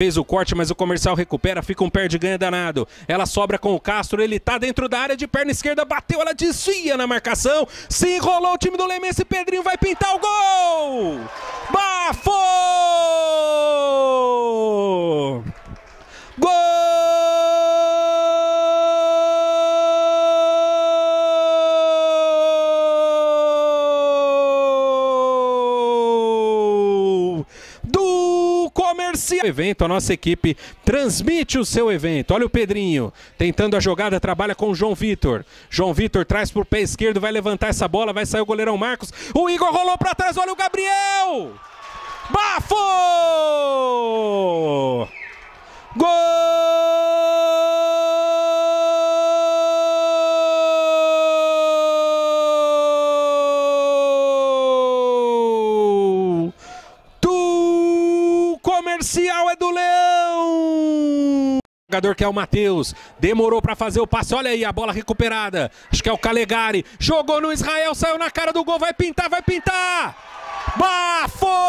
Fez o corte, mas o comercial recupera, fica um pé de ganha danado. Ela sobra com o Castro, ele tá dentro da área de perna esquerda, bateu, ela desvia na marcação. Se enrolou o time do esse Pedrinho vai pintar o gol! comercial. Evento, a nossa equipe transmite o seu evento. Olha o Pedrinho tentando a jogada, trabalha com o João Vitor. João Vitor traz pro pé esquerdo, vai levantar essa bola, vai sair o goleirão Marcos. O Igor rolou para trás, olha o Gabriel! comercial é do Leão! O jogador que é o Matheus, demorou para fazer o passe, olha aí a bola recuperada, acho que é o Calegari, jogou no Israel, saiu na cara do gol, vai pintar, vai pintar! Bafo!